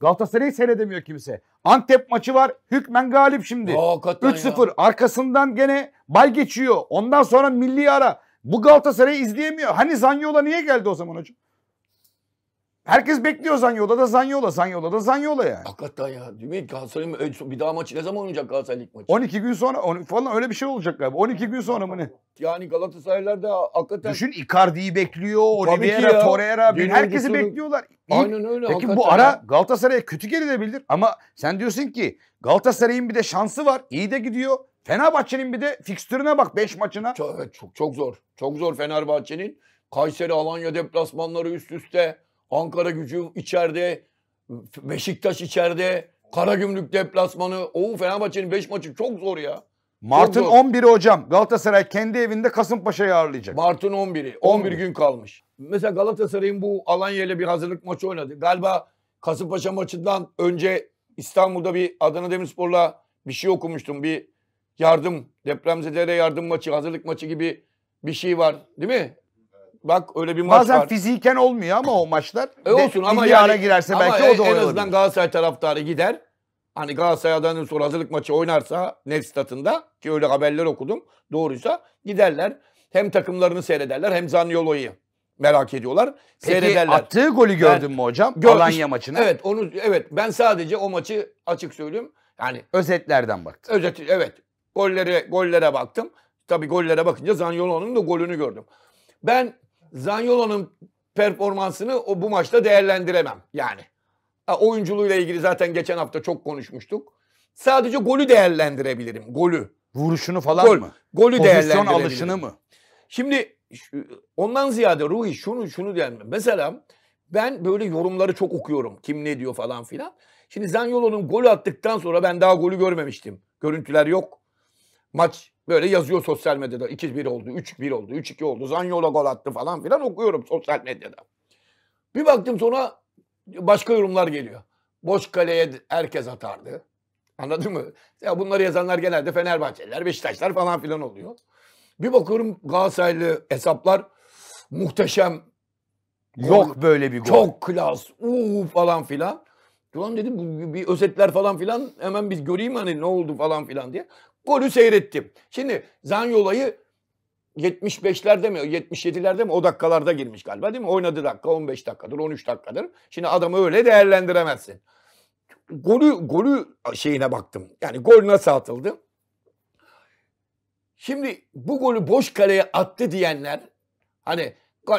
Galatasaray'ı seyredemiyor kimse. Antep maçı var. Hükmen galip şimdi. 3-0 arkasından gene bal geçiyor. Ondan sonra milli ara. Bu Galatasaray'ı izleyemiyor. Hani Zanyola niye geldi o zaman hocam? Herkes bekliyor Zanyola da Zanyola, Zanyola da Zanyola yani. Hakikaten ya. Değil mi? Galatasaray'ın bir daha maçı ne zaman oynayacak Galatasaray Lig maçı? 12 gün sonra on, falan öyle bir şey olacak galiba. 12 gün sonra mı ne? Yani Galatasaraylar da hakikaten... Düşün Icardi'yi bekliyor, Oliveira, Torreira, herkesi bekliyorlar. İyi. Aynen öyle. Peki bu ara ya. Galatasaray'a kötü gelinebilir ama sen diyorsun ki Galatasaray'ın bir de şansı var. İyi de gidiyor. Fenerbahçe'nin bir de fikstürüne bak 5 maçına. Çok, evet çok, çok zor. Çok zor Fenerbahçe'nin. Kayseri, Alanya deplasmanları üst üste. Ankara gücü içeride, Beşiktaş içeride, Karagümrük deplasmanı. O Fenerbahçe'nin 5 maçı çok zor ya. Mart'ın 11'i hocam. Galatasaray kendi evinde Kasımpaşa'yı ağırlayacak. Mart'ın 11'i. 11 gün kalmış. Mesela Galatasaray'ın bu Alanya ile bir hazırlık maçı oynadı. Galiba Kasımpaşa maçından önce İstanbul'da bir Adana Demirspor'la bir şey okumuştum. Bir yardım, depremzedelere yardım maçı, hazırlık maçı gibi bir şey var. Değil mi? Bak öyle bir maç Bazen var. Bazen fiziken olmuyor ama o maçlar. E olsun de, ama yani, girerse ama belki e, o da En azından Galatasaray taraftarı gider. Hani Galatasaraydan sonra hazırlık maçı oynarsa Nef statında ki öyle haberler okudum doğruysa giderler. Hem takımlarını seyrederler hem Zaniolo'yu merak ediyorlar. Peki seyrederler. attığı golü gördün ben, mü hocam? Gör, Alanya maçını. Evet onu evet ben sadece o maçı açık söyleyeyim. Yani özetlerden baktım. Özet evet. Gollere gollere baktım. Tabii gollere bakınca Zaniolo'nun da golünü gördüm. Ben Zanyolo'nun performansını o bu maçta değerlendiremem yani. Ha, oyunculuğuyla ilgili zaten geçen hafta çok konuşmuştuk. Sadece golü değerlendirebilirim. Golü. Vuruşunu falan Gol. mı? Golü Pozisyon alışını mı? Şimdi ondan ziyade Ruhi şunu şunu diyelim. Mesela ben böyle yorumları çok okuyorum. Kim ne diyor falan filan. Şimdi Zanyolo'nun golü attıktan sonra ben daha golü görmemiştim. Görüntüler yok. Maç Böyle yazıyor sosyal medyada 2-1 oldu, 3-1 oldu, 3-2 oldu, Zanyola gol attı falan filan okuyorum sosyal medyada. Bir baktım sonra başka yorumlar geliyor. Boş kaleye herkes atardı. Anladın mı? Ya bunları yazanlar genelde Fenerbahçeliler, Beşiktaşlar falan filan oluyor. Bir bakıyorum Galatasaraylı hesaplar muhteşem. Yok gol, böyle bir gol. Çok klas. Uuu falan filan. Ulan dedim bir özetler falan filan hemen biz göreyim hani ne oldu falan filan diye golü seyrettim. Şimdi Zanyola'yı 75'lerde mi 77'lerde mi o dakikalarda girmiş galiba değil mi? Oynadı dakika 15 dakikadır 13 dakikadır. Şimdi adamı öyle değerlendiremezsin. Golü, golü şeyine baktım. Yani gol nasıl atıldı? Şimdi bu golü boş kaleye attı diyenler hani gol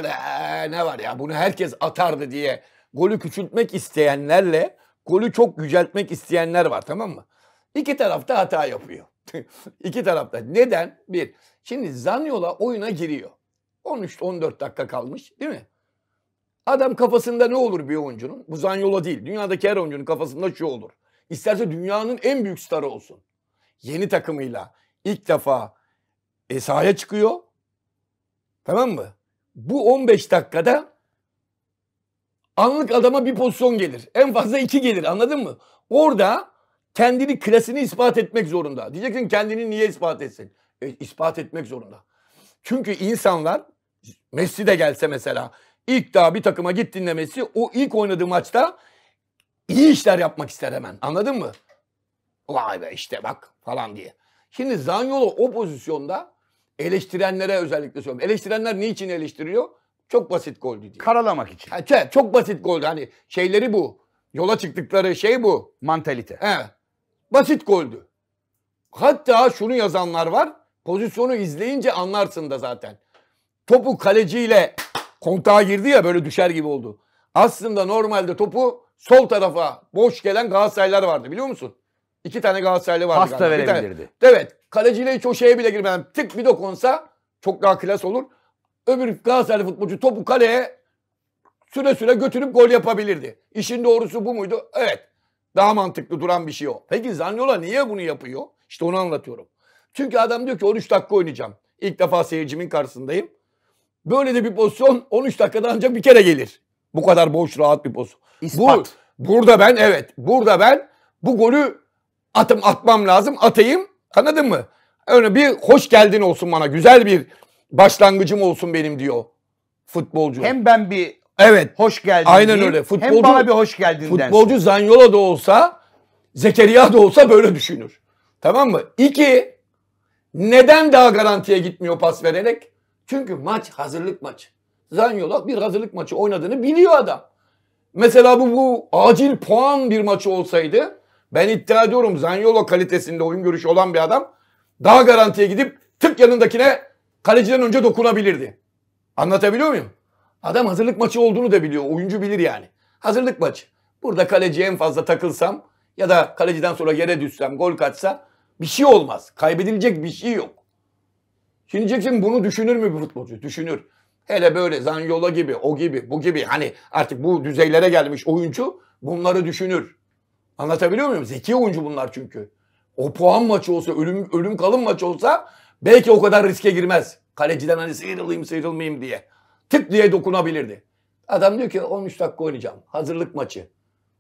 ne var ya bunu herkes atardı diye golü küçültmek isteyenlerle golü çok yüceltmek isteyenler var tamam mı? İki tarafta hata yapıyor. İki tarafta. Neden? Bir. Şimdi Zanyola oyuna giriyor. 13-14 dakika kalmış değil mi? Adam kafasında ne olur bir oyuncunun? Bu Zanyola değil. Dünyadaki her oyuncunun kafasında şu olur. İsterse dünyanın en büyük starı olsun. Yeni takımıyla ilk defa esaya çıkıyor. Tamam mı? Bu 15 dakikada anlık adama bir pozisyon gelir. En fazla iki gelir anladın mı? Orada kendini klasını ispat etmek zorunda. Diyeceksin kendini niye ispat etsin? E, ispat etmek zorunda. Çünkü insanlar Messi de gelse mesela ilk daha bir takıma gittiğinde Messi o ilk oynadığı maçta iyi işler yapmak ister hemen. Anladın mı? Vay be işte bak falan diye. Şimdi Zanyolo o pozisyonda eleştirenlere özellikle söylüyorum. Eleştirenler niçin eleştiriyor? Çok basit goldü diye. Karalamak için. Ha, çok basit gol Hani şeyleri bu. Yola çıktıkları şey bu. Mantalite. Evet. Basit goldü. Hatta şunu yazanlar var. Pozisyonu izleyince anlarsın da zaten. Topu kaleciyle kontağa girdi ya böyle düşer gibi oldu. Aslında normalde topu sol tarafa boş gelen Galatasaraylar vardı biliyor musun? İki tane Galatasaraylı vardı. Pasta galiba. verebilirdi. Evet. Kaleciyle hiç o şeye bile girmeden tık bir dokunsa çok daha klas olur. Öbür Galatasaraylı futbolcu topu kaleye süre süre götürüp gol yapabilirdi. İşin doğrusu bu muydu? Evet. Daha mantıklı duran bir şey o. Peki Zanyola niye bunu yapıyor? İşte onu anlatıyorum. Çünkü adam diyor ki 13 dakika oynayacağım. İlk defa seyircimin karşısındayım. Böyle de bir pozisyon 13 dakikada ancak bir kere gelir. Bu kadar boş rahat bir pozisyon. İspat. Bu, burada ben evet burada ben bu golü atım atmam lazım atayım anladın mı? Öyle bir hoş geldin olsun bana güzel bir başlangıcım olsun benim diyor futbolcu. Hem ben bir Evet. Hoş geldin. Aynen diyeyim. öyle. Futbolcu, Hem bana bir hoş geldin Futbolcu densin. Zanyola da olsa, Zekeriya da olsa böyle düşünür. Tamam mı? İki, neden daha garantiye gitmiyor pas vererek? Çünkü maç hazırlık maçı. Zanyola bir hazırlık maçı oynadığını biliyor adam. Mesela bu, bu acil puan bir maçı olsaydı ben iddia ediyorum Zanyola kalitesinde oyun görüşü olan bir adam daha garantiye gidip tık yanındakine kaleciden önce dokunabilirdi. Anlatabiliyor muyum? Adam hazırlık maçı olduğunu da biliyor. Oyuncu bilir yani. Hazırlık maçı. Burada kaleci en fazla takılsam ya da kaleciden sonra yere düşsem, gol kaçsa bir şey olmaz. Kaybedilecek bir şey yok. Şimdi diyeceksin bunu düşünür mü bir futbolcu? Düşünür. Hele böyle Zanyola gibi, o gibi, bu gibi hani artık bu düzeylere gelmiş oyuncu bunları düşünür. Anlatabiliyor muyum? Zeki oyuncu bunlar çünkü. O puan maçı olsa, ölüm, ölüm kalım maçı olsa belki o kadar riske girmez. Kaleciden hani sıyrılayım sıyrılmayayım diye. Tıp diye dokunabilirdi. Adam diyor ki 13 dakika oynayacağım. Hazırlık maçı.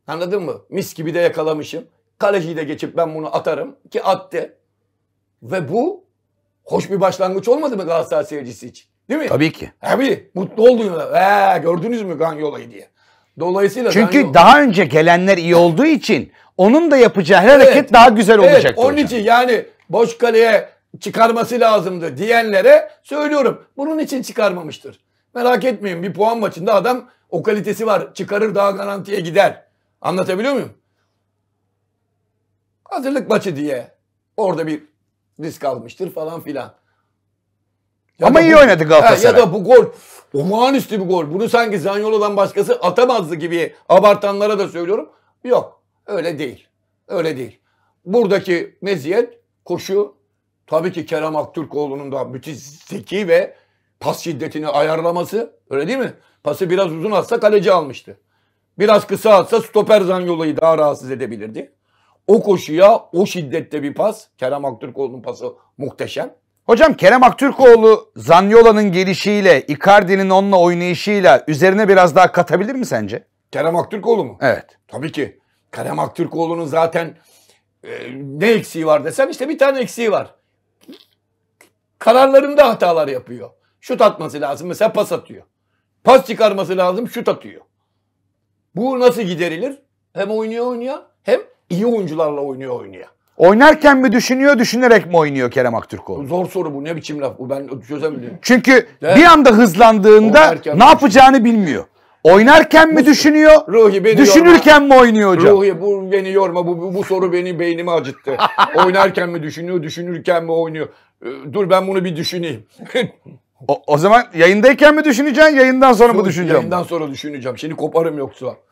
Anladın mı? Mis gibi de yakalamışım. Kaleciyi de geçip ben bunu atarım ki attı. Ve bu hoş bir başlangıç olmadı mı Galatasaray seyircisi için? Değil mi? Tabii ki. Tabii. Mutlu oldular. Ee, gördünüz mü Ganyola'yı diye. Dolayısıyla Çünkü Ganyola... daha önce gelenler iyi olduğu için onun da yapacağı her evet, hareket daha güzel evet, olacaktı. Onun hocam. için yani boş kaleye çıkarması lazımdı diyenlere söylüyorum. Bunun için çıkarmamıştır. Merak etmeyin bir puan maçında adam o kalitesi var. Çıkarır daha garantiye gider. Anlatabiliyor muyum? Hazırlık maçı diye orada bir risk almıştır falan filan. Ya Ama iyi bu, oynadı Galatasaray. Ya da bu gol olağanüstü bir gol. Bunu sanki Zanyolo'dan başkası atamazdı gibi abartanlara da söylüyorum. Yok öyle değil. Öyle değil. Buradaki meziyet koşu tabii ki Kerem Aktürkoğlu'nun da müthiş zeki ve pas şiddetini ayarlaması öyle değil mi? Pası biraz uzun atsa kaleci almıştı. Biraz kısa atsa stoper zanyolu'yu daha rahatsız edebilirdi. O koşuya o şiddette bir pas. Kerem Aktürkoğlu'nun pası muhteşem. Hocam Kerem Aktürkoğlu Zanyola'nın gelişiyle, Icardi'nin onunla oynayışıyla üzerine biraz daha katabilir mi sence? Kerem Aktürkoğlu mu? Evet. Tabii ki. Kerem Aktürkoğlu'nun zaten e, ne eksiği var desem işte bir tane eksiği var. Kararlarında hatalar yapıyor. Şut atması lazım. Mesela pas atıyor. Pas çıkarması lazım. Şut atıyor. Bu nasıl giderilir? Hem oynuyor oynuyor hem iyi oyuncularla oynuyor oynuyor. Oynarken mi düşünüyor, düşünerek mi oynuyor Kerem Aktürkoğlu? Zor soru bu. Ne biçim laf bu? Ben çözemedim. Çünkü Değil bir anda hızlandığında Oynarken ne yapacağını bilmiyor. Oynarken mi düşünüyor? Ruhi beni Düşünürken yorma. mi oynuyor hocam? Ruhi bu beni yorma. Bu, bu, bu soru beni beynimi acıttı. Oynarken mi düşünüyor, düşünürken mi oynuyor? Ee, dur ben bunu bir düşüneyim. O, o zaman yayındayken mi düşüneceksin, yayından sonra Yok, mı düşüneceğim? Yayından sonra düşüneceğim. Şimdi koparım yoksa.